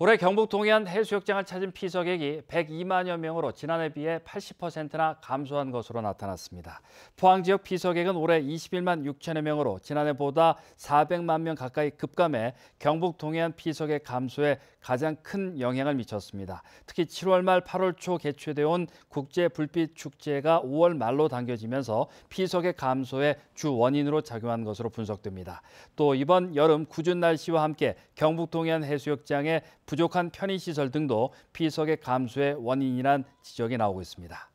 올해 경북 동해안 해수욕장을 찾은 피서객이 102만여 명으로 지난해 비해 80%나 감소한 것으로 나타났습니다. 포항 지역 피서객은 올해 21만 6천여 명으로 지난해보다 400만 명 가까이 급감해 경북 동해안 피서객 감소에 가장 큰 영향을 미쳤습니다. 특히 7월 말 8월 초개최되온 국제 불빛 축제가 5월 말로 당겨지면서 피서객 감소의 주 원인으로 작용한 것으로 분석됩니다. 또 이번 여름 궂은 날씨와 함께 경북 동해안 해수욕장에 부족한 편의시설 등도 피석의 감소의 원인이란 지적이 나오고 있습니다.